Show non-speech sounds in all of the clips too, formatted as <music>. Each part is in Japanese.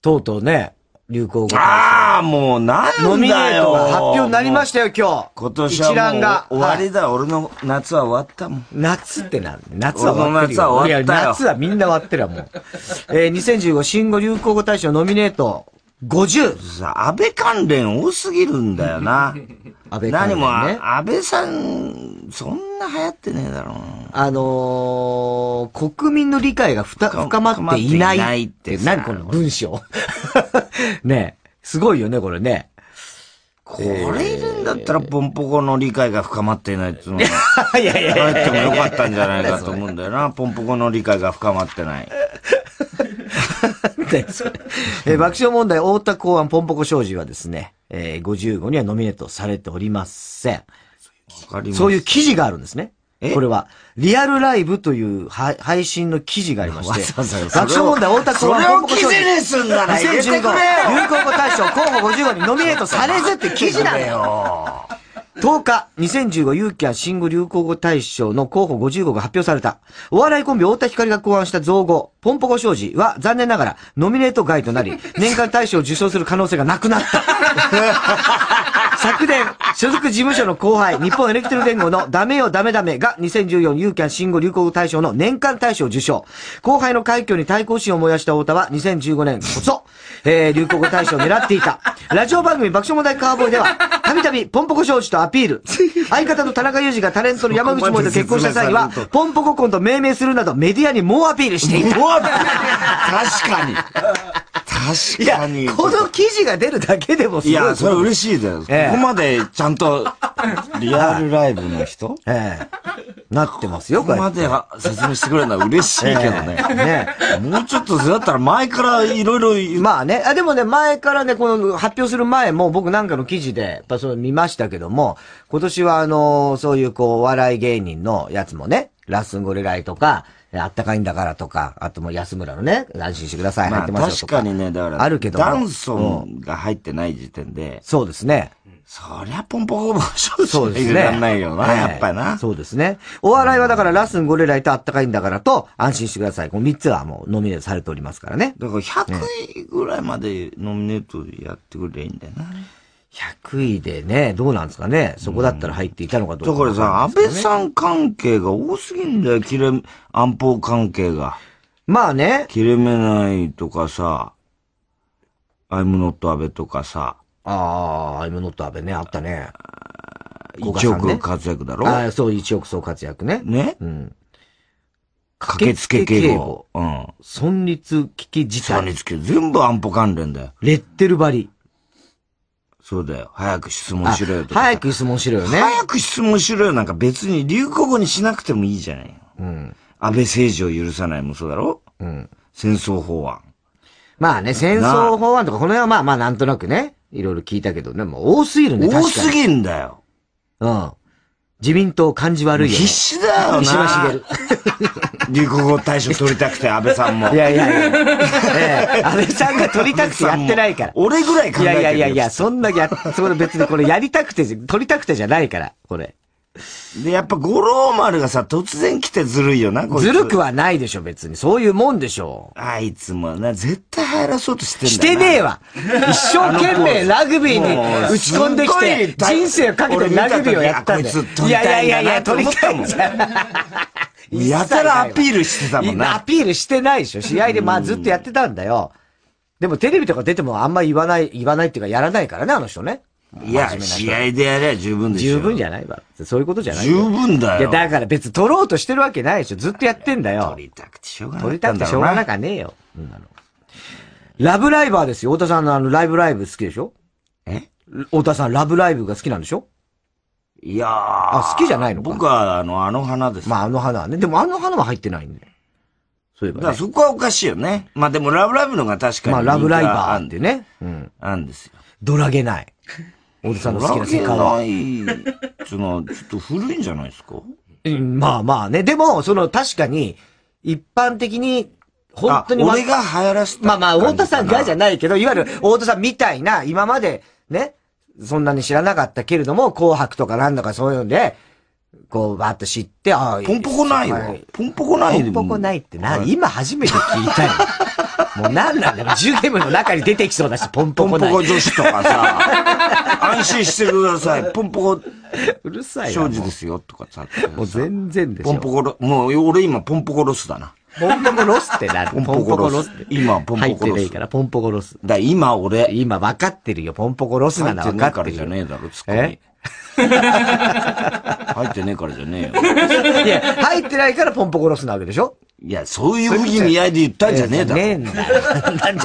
とうとうね、流行語ああ、もうなんだよ。ノミネートが発表になりましたよ、今日。今年は一覧が。終わりだ、はい、俺の夏は終わったもん。夏ってなん夏は終わってるよ。夏は終わったよ。夏はみんな終わってるわ、もう。えー、2015新語流行語大賞ノミネート。50。さ、安倍関連多すぎるんだよな。<laughs> 安倍関連、ね。何も、安倍さん、そんな流行ってねえだろう。あのー、国民の理解がふた深まっていない。ないって何この文章。<laughs> ねえ、すごいよね、これね。これいるんだったら、ポンポコの理解が深まっていないっていうのは、<laughs> いやいいってもよかったんじゃないかと思うんだよな。ポンポコの理解が深まってない。<laughs> で、えー、爆笑問題、大田公安ポンポコ商事はですね、えー、55にはノミネートされておりません。そういう記事があるんですね。これは、リアルライブという配信の記事がありまして、爆笑問題大田公安ポンポコ商事。それを記事にすんなら入れて流行語大賞候補55にノミネートされずって記事なのよ。10日、2015ユーキャン新語・流行語大賞の候補50号が発表された。お笑いコンビ太田光が考案した造語、ポンポコ商事は残念ながらノミネート外となり、<laughs> 年間大賞を受賞する可能性がなくなった。<laughs> 昨年、所属事務所の後輩、日本エレクトル連合のダメよダメダメが2014ユーキャン新語・流行語大賞の年間大賞を受賞。後輩の快挙に対抗心を燃やした太田は2015年こそ、えー、流行語大賞を狙っていた。ラジオ番組爆笑問題カーボーイでは、たびたびポンポコ商事とピール。<laughs> 相方の田中裕二がタレントの山口萌と結婚した際には、<laughs> ポンポココンと命名するなどメディアに猛アピールしていた。確かに。確かに。この記事が出るだけでもい。いや、それ嬉しいです。ここまでちゃんと、リアルライブの人 <laughs> ええ。なってますよ、ここまで説明してくれるのは嬉しいけどね。<laughs> え、ねもうちょっとずだったら前からいろいろ。まあね。あ、でもね、前からね、この発表する前も僕なんかの記事で、やっぱそう見ましたけども、今年はあのそういうこう、お笑い芸人のやつもね、ラッスンゴレライとか、あったかいんだからとか、あともう安村のね、安心してください、入ってますよとか。確かにね、だから、あるけどダンソンが入ってない時点で、そうですね。そりゃポンポコポン、そうですね。らないよな、やっぱりな。そうですね。お笑いはだからラスンゴレライとあったかいんだからと、安心してください。この3つはもうノミネートされておりますからね。だから100位ぐらいまでノミネートやってくれりゃいいんだよな。100位でね、どうなんですかね。そこだったら入っていたのかどうか、ねうん、だからさ、安倍さん関係が多すぎんだよ、切れ、安保関係が。まあね。切れ目ないとかさ、アイムノット安倍とかさ。ああ、アイムノット安倍ね、あったね。1億活躍だろ、ああ、そう、1億総活躍ね。ねうん。駆けつけ警護。うん。存立危機事態。存立危機。全部安保関連だよ。レッテル張り。そうだよ。早く質問しろよとか。早く質問しろよね。早く質問しろよなんか別に流行語にしなくてもいいじゃないよ。うん。安倍政治を許さないもそうだろうん。戦争法案。まあね、戦争法案とか、この辺はまあまあなんとなくね、いろいろ聞いたけどね、もう多すぎるね、多すぎんだよ。うん。自民党感じ悪いよ、必死だよな。石橋茂。立行大賞取りたくて、安倍さんも。いやいやいや。安倍さんが取りたくてやってないから。俺ぐらい考えてるいやいやいやいや、そんなや、それ別にこれやりたくて、取りたくてじゃないから、これ。で、やっぱ五郎丸がさ、突然来てずるいよな、こずるくはないでしょ、別に。そういうもんでしょ。あいつもな、絶対入らそうとしてんだしてねえわ。一生懸命ラグビーに打ち込んできて、人生をかけてラグビーをやったんだよ。いやいやいやいや、取りたいもん。<laughs> やたらアピールしてたもんな。アピールしてないでしょ。試合でまあずっとやってたんだよ。でもテレビとか出てもあんま言わない、言わないっていうかやらないからね、あの人ね。いや、試合でやれば十分でしょ。十分じゃないわ。そういうことじゃない。十分だよ。いや、だから別に取ろうとしてるわけないでしょ。ずっとやってんだよ。取りたくてしょうがない。取りたくてしょうがなかねえよ。うんなの。ラブライバーですよ。太田さんのあの、ライブライブ好きでしょえ太田さん、ラブライブが好きなんでしょいやー。あ、好きじゃないのか僕は、あの、あの花です。まあ、あの花はね。でも、あの花は入ってないんで。そういえば、ね。だからそこはおかしいよね。まあでも、ラブライブのが確かに。まあ、ラブライバーんでね。うん。あんですよ。ドラげない。おじさんの好きな世界は。のちょっと古いんじゃないですか、まあまあね。でも、その確かに、一般的に、本当に。俺が流行らせた。まあまあ、太田さんがじゃないけど、いわゆる太田さんみたいな、今まで、ね、そんなに知らなかったけれども、紅白とかなんだかそういうので、こう、ばーっと知って、ああ、ポンポコないよ。ポンポコないポンポコないってな、今初めて聞いたよ。もう何なんだよ。う、ジュゲムの中に出てきそうだし、ポンポコポンポコ女子とかさ、<laughs> 安心してください。ポンポコ、うるさい正直ですよ、とかさ。もう全然ですょ。ポンポコロ、もう俺今ポンポコロスだな。ポンポコロスってなる。ポンポコロス。今、ポンポコロス。入ってないから、ポンポコロス。だ、今俺。今分かってるよ。ポンポコロスなの分かってる。からじゃねえだろ、つッコミ。<laughs> 入ってねえからじゃねえよ。いや、入ってないからポンポコロスなわけでしょいや、そういう意味合いで言ったんじゃねえだろ。ねえんだ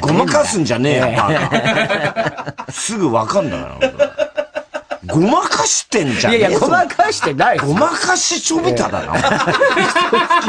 ごまかすんじゃねえよ、バカ。すぐわかんだから、ごまかしてんじゃん。いやいや、ごまかしてない。ごまかしちょびただな。嘘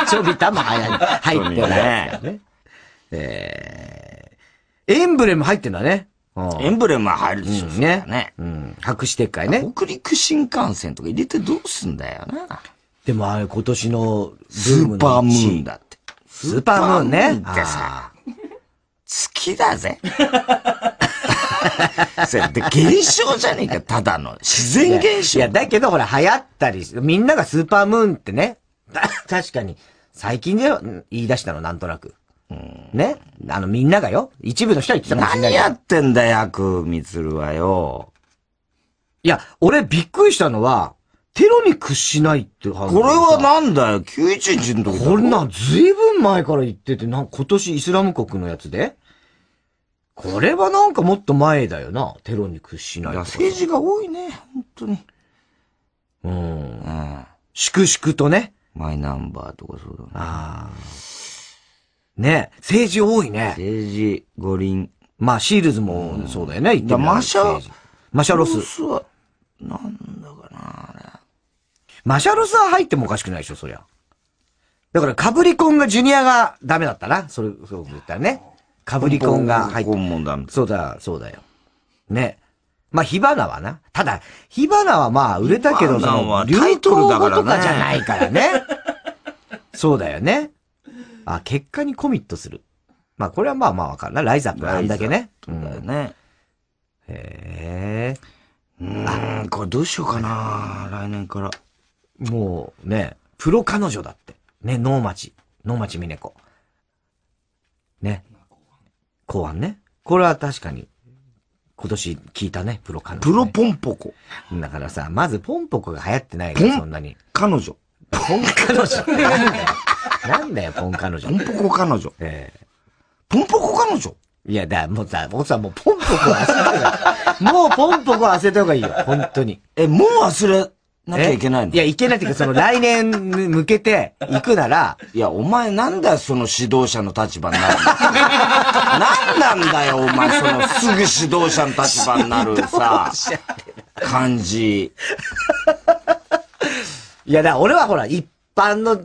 つきちょびたも入ってない。えー、エンブレム入ってんだね。エンブレムは入るでしょ、うん、ね。ね。うん。白紙撤回ね。北陸新幹線とか入れてどうすんだよな。でもあれ今年のスーパームーンだって。スーパームーンね。ってさ、月だぜ。それて現象じゃねえか、ただの。自然現象い。いや、だけどほら流行ったり、みんながスーパームーンってね、<laughs> 確かに、最近で言い出したの、なんとなく。ねあの、みんながよ。一部の人は言ってたかもしれない。何やってんだよ、ヤクミツルはよ。いや、俺びっくりしたのは、テロに屈しないって話。これはなんだよ、911の時だこれな、ずいぶん前から言ってて、な、今年イスラム国のやつでこれはなんかもっと前だよな、テロに屈しないいや、政治が多いね、本当に。うん。うん。粛々とね。マイナンバーとかそうだね。ああ。ね政治多いね。政治、五輪。まあ、シールズもそうだよね、うん、ってみマシャ、マシャロス。ロスは、なんだかな、あれ。マシャロスは入ってもおかしくないでしょ、そりゃ。だから、カブリコンが、ジュニアがダメだったな。それ、そう言ったらね。カブリコンが入って。そうだ、そうだよ。ね。まあ、火花はな。ただ、火花はまあ、売れたけど、その、流行語とかじゃないからね。<laughs> そうだよね。あ、結果にコミットする。まあ、これはまあまあわかるな。ライザップなんだけね。だよね。うん、へえ。うん、これどうしようかな、来年から。もうね、プロ彼女だって。ね、能町。能町ミねコ。ね。公安ね。これは確かに、今年聞いたね、プロ彼女、ね、プロポンポコ。だからさ、まずポンポコが流行ってないよ、そんなに。彼女。ポン彼女。<laughs> <laughs> なんだよ、ポン彼女。ポンポコ彼女。ええポンポコ彼女いや、だ、もうさ、僕さ、もうポンポコ忘れた方がいい。<laughs> もうポンポコ忘れた方がいいよ、本当に。え、もう忘れなきゃいけないのいや、いけないっていうか、その来年向けて行くなら、いや、お前なんだよ、その指導者の立場になるの。なんなんだよ、お前、そのすぐ指導者の立場になるさ、感じ。いや、だ、俺はほら、一般の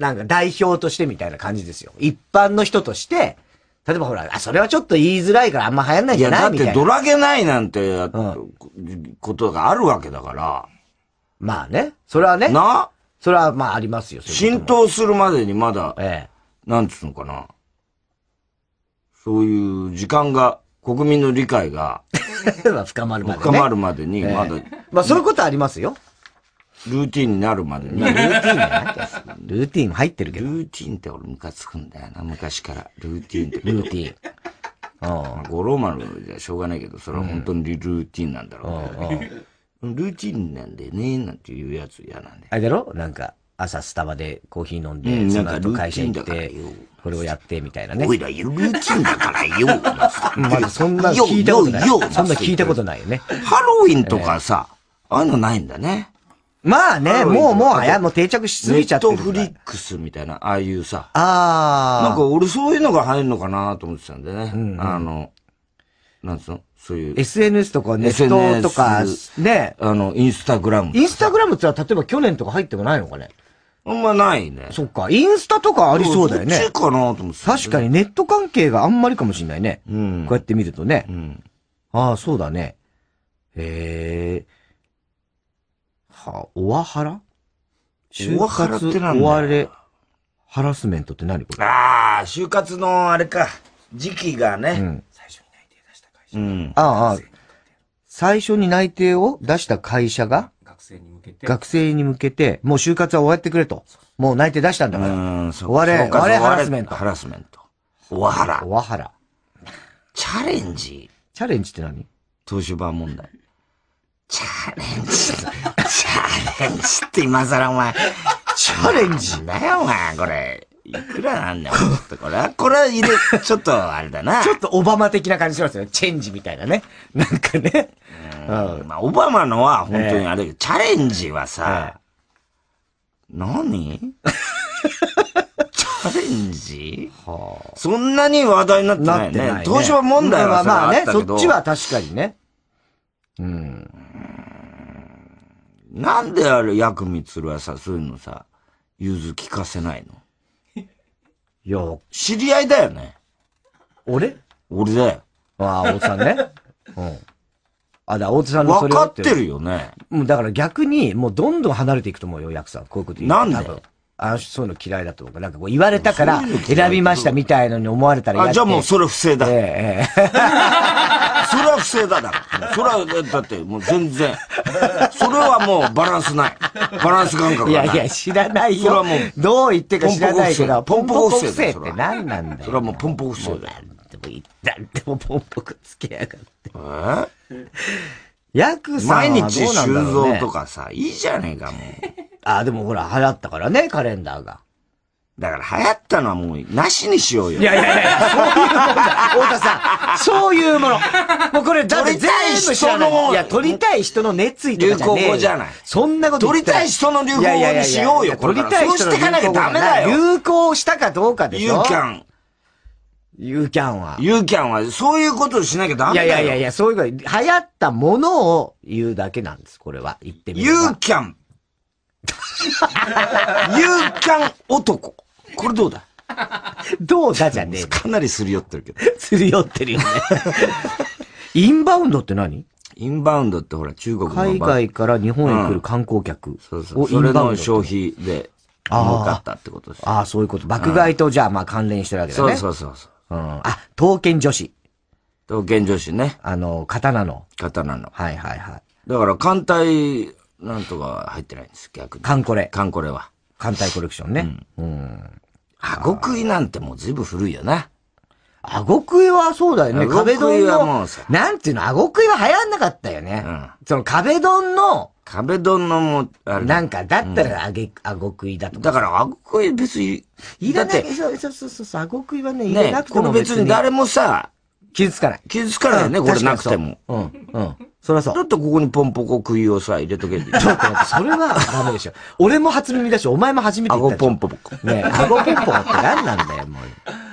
なんか代表としてみたいな感じですよ。一般の人として、例えばほら、あ、それはちょっと言いづらいからあんま流行んないんじゃないみいや、だってドラゲないなんて、うん、ことがあるわけだから。まあね。それはね。なそれはまあありますよ。浸透するまでにまだ、ええ、なんつうのかな。そういう時間が、国民の理解が、<laughs> 深まるまで、に。深まるまでに、まだ、まあそういうことありますよ。ルーティンになるまでに。ルーティンじなっゃルーティン入ってるけど。ルーティンって俺ムカつくんだよな、昔から。ルーティンって。ルーティン。ああ。五郎丸じゃしょうがないけど、それは本当にルーティンなんだろう、ねうん、ルーティンなんでね、なんていうやつ嫌なんで。あれだろなんか、朝スタバでコーヒー飲んで、うん、その後会社行って、これをやってみたいなね。おいら、ルーティンだからよ。<laughs> まだそんな聞いたことない。そんな聞いたことないよね。ハロウィンとかさ、ああいうのないんだね。まあね、もうもう、あや、もう定着しすぎちゃってる。ネットフリックスみたいな、ああいうさ。ああ。なんか俺そういうのが入るのかなと思ってたんでね。うん、うん、あの、なんつうのそういう。SNS とかネットとか、ね。あの、インスタグラム。インスタグラムっては例えば去年とか入ってもないのかねあんまないね。そっか。インスタとかありそうだよね。そっちかなと思って、確かにネット関係があんまりかもしんないね。うん。こうやって見るとね。うん。ああ、そうだね。へえ。はあ、オワハラ就って活終われ、ハラスメントって何これああ、就活のあれか、時期がね。うん最初に内定出した会社。うん。ああ、最初に内定を出した会社が学生に向けて。学生に向けて、もう就活は終わってくれと。もう内定出したんだうかん、そう終われ終われハラスメントハラスメント。おわはら。おわはら。チャレンジ、チャレンジって何東芝問題。チャレンジ。チャレンジって今更お前、チャレンジだよお前、これ。いくらなんだよ、とこれは、これは入れ、ちょっとあれだな。ちょっとオバマ的な感じしますよね。チェンジみたいなね。なんかね。うん。まあ、オバマのは本当にあれ、けど、チャレンジはさ、何 <laughs> チャレンジ、はあ、そんなに話題になってないね。東芝問題はまあね、そっちは確かにね。うん。なんであれ、薬味つるはさ、そういうのさ、ゆず聞かせないのいや、知り合いだよね。俺俺だよ。ああ、大津さんね。うん。あ、だ、大津さんのそれ分かってるよね。もうだから逆に、もうどんどん離れていくと思うよ、役さん。こういうこと言うなんであの人そういうの嫌いだとか、なんかこう言われたから選びましたみたいのに思われたら嫌あ、じゃあもうそれ不正だ。ええ、ええ。<laughs> それは不正だだかそれは、だってもう全然。それはもうバランスない。バランス感覚がいなやい。や、知らないよ。それはもう。どう言ってか知らないけど、ポポンンポポコ不正って何なんだよ。それはもうポンポコ不正だよ。でもいなんでもポンポコつけやがって。えヤクさ毎んはどう日修なんだろう、ね、造と。かさ、いいじゃねえか、もう。<laughs> あ、でもほら、流行ったからね、カレンダーが。だから流行ったのはもう、なしにしようよ。いやいやいや、そういうものだ。太田さん、そういうもの。<laughs> もうこれ、だって全部知らない。いや、取りたい人の熱意とかじゃねえ。流行語じゃない。そんなこと取りたい人の流行語にしようよ、これ。取りたい人そうしてしよなきゃダメだよ。流行したかどうかでしょ。ユーキャン。ユーキャンは。ユーキャンは、そういうことをしなきゃダメだよ。いやいやいや、そういうこと。流行ったものを言うだけなんです、これは。言ってみれば。ユーキャン。<laughs> 勇敢男。これどうだどうだじゃねえ。かなりすり寄ってるけど。すり寄ってるよね。<laughs> インバウンドって何インバウンドってほら中国の海外から日本へ来る観光客うそうそうそれの消費で儲かったってことですああ、そういうこと。爆買いとじゃあまあ関連してるわけだね。そうそうそうそう、うん。あ、刀剣女子。刀剣女子ね。あの、刀の。刀の。はいはいはい。だから艦隊なんとか入ってないんです、逆に。カンコレ。カンコレは。艦隊コレクションね。うん。うん。あごくいなんてもう随分古いよな。あごくいはそうだよね。壁丼はもうさ。なんていうの、あごくいは流行んなかったよね。うん。その壁丼の。壁丼のもあれ。なんか、だったらあげ、うん、あごくいだとか。だから、あごくい別に。いらない。そうそうそうそう、あごくいはね、いらなくても別に。これ別に誰もさ、傷つかない。傷つかないよね、これなくても。うん。うん。そりゃそう。だってここにポンポコいをさ、入れとけって。ちょっと待って、それはダメでしょ。<laughs> 俺も初耳だし、お前も初めて言ったでしょ。顎ポンポコ。ねえ、顎ポンポコって何なんだよ、もう。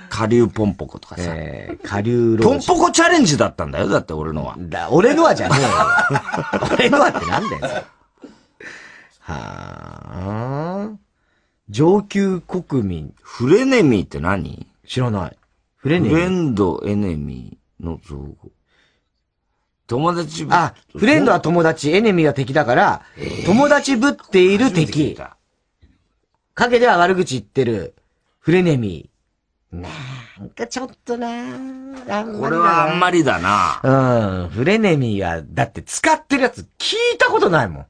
下流ポンポコとかさ。えー、下流ポンポコチャレンジだったんだよ、だって俺のは。だ、俺のはじゃねえよ。<laughs> 俺のはってなんだよ。はぁ上級国民。フレネミーって何知らない。フレネミー。フレンド、エネミーの造語。友達ぶあ、フレンドは友達、エネミーは敵だから、えー、友達ぶっている敵。陰では悪口言ってる、フレネミー。なんかちょっとなぁ。これはあんまりだなうん。フレネミーは、だって使ってるやつ聞いたことないもん。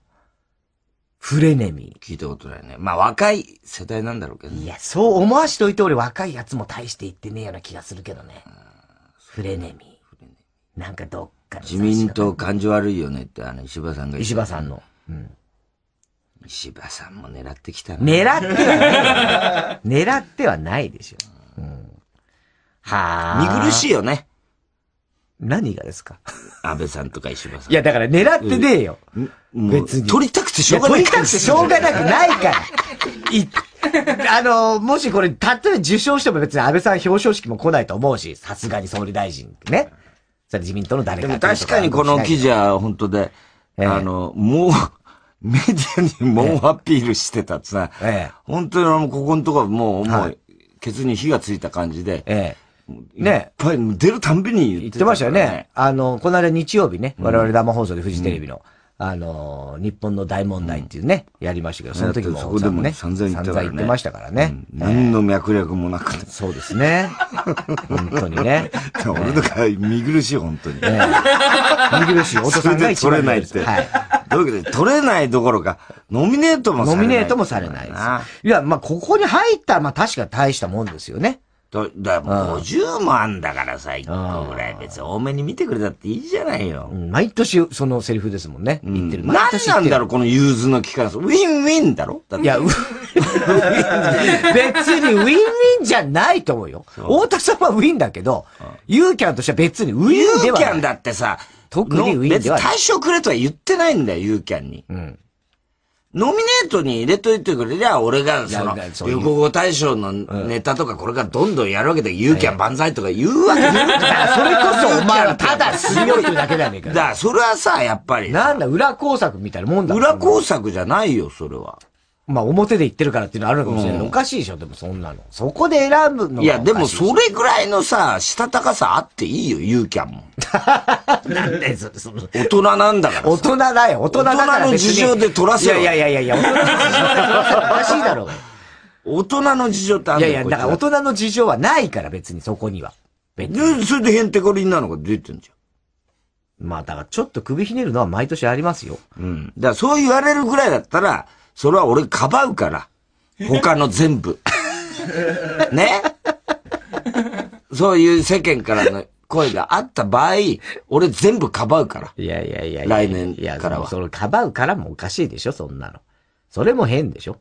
フレネミー。聞いたことないね。まあ若い世代なんだろうけどね。いや、そう思わしといて俺若いやつも大して言ってねえような気がするけどね。フレネミー。なんかどっか自民党感じ悪いよねってあの石破さんが石破さんの。うん。石破さんも狙ってきたな。狙ってはない。狙ってはないでしょ。うん。はあ。見苦しいよね。何がですか安倍さんとか石破さん。いや、だから狙ってねえよ。別に。取りたくてしょうがない。取りたくてしょうがなくないから。い、あの、もしこれ、たとえ受賞しても別に安倍さん表彰式も来ないと思うし、さすがに総理大臣ね。それ自民党の誰かでも確かにこの記事は本当で、えあの、もう、メディアに猛アピールしてたってさ、ええ、本当にあの、ここのところもう、もう、ケツに火がついた感じで、ええね。いっぱい出るたんびに言ってましたよね。あの、この間日曜日ね、我々生放送でフジテレビの、あの、日本の大問題っていうね、やりましたけど、その時も。そこでもね、散々言ってましたからね。何の脈略もなくて。そうですね。<laughs> 本当にね。俺とか見苦しい、本当に。見苦しい。<laughs> お父さん取れないって。はい。どういうこと取れないどころか、ノミネートもされない。ノミネートもされないです。いや、まあ、ここに入ったら、まあ、確か大したもんですよね。と、だ、50もあんだからさ、1個ぐらい。別に多めに見てくれたっていいじゃないよ。毎年そのセリフですもんね。言ってる。何なんだろう、この融通の期間。ウィンウィンだろいや、ウィン別にウィンウィンじゃないと思うよ。太田さんはウィンだけど、ユーキャンとしては別にウィンではない。ユーキャンだってさ、特にウィンでは別に対象くれとは言ってないんだよ、ユーキャンに。うん。ノミネートに入れといてくれりゃ、俺が、その、流行語大賞のネタとか、これからどんどんやるわけで、勇気は万歳とか言うわけだからそれこそ、お前はただ強いだけだねだから、それはさ、やっぱり。なんだ、裏工作みたいなもんだ裏工作じゃないよ、それは。まあ、表で言ってるからっていうのはあるかもしれない、うん、おかしいでしょ、でもそんなの。そこで選ぶのいや、でもそれぐらいのさ、したたかさあっていいよ、ゆうきゃんも。<laughs> なんでそれ、その。大人なんだから大人だよ、大人だから。大人の事情で取らせよ。いやいやいやいや、大人の事情で取らせよ。おかしいだろう。大人の事情ってあるんだいやいや、だから大人の事情はないから、別にそこには。別に。それでヘンテコリンなのが出てんじゃん。まあ、だからちょっと首ひねるのは毎年ありますよ。うん。だからそう言われるぐらいだったら、それは俺かばうから。他の全部。<laughs> ねそういう世間からの声があった場合、俺全部かばうから。いやいやいやいや来年からは。いやそのかばうからもおかしいでしょ、そんなの。それも変でしょ。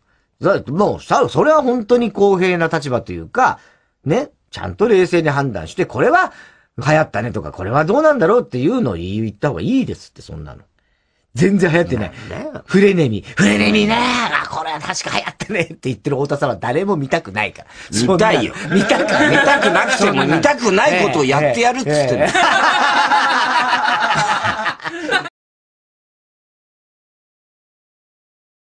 もうさ、それは本当に公平な立場というか、ね、ちゃんと冷静に判断して、これは流行ったねとか、これはどうなんだろうっていうのを言った方がいいですって、そんなの。全然流行ってない。フレネミー、フレネミーねあ、これは確か流行ってねって言ってる太田さんは誰も見たくないから。見たいよ。見たく、見たくなくても見たくないことをやってやるっつってね。<laughs>